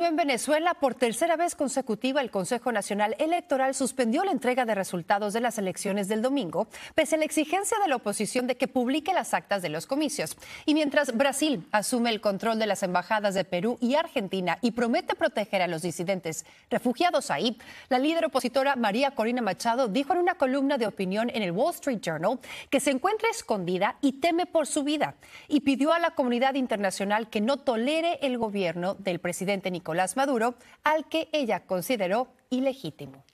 En Venezuela, por tercera vez consecutiva, el Consejo Nacional Electoral suspendió la entrega de resultados de las elecciones del domingo, pese a la exigencia de la oposición de que publique las actas de los comicios. Y mientras Brasil asume el control de las embajadas de Perú y Argentina y promete proteger a los disidentes refugiados ahí, la líder opositora María Corina Machado dijo en una columna de opinión en el Wall Street Journal que se encuentra escondida y teme por su vida, y pidió a la comunidad internacional que no tolere el gobierno del presidente Nicolás. Nicolás Maduro, al que ella consideró ilegítimo.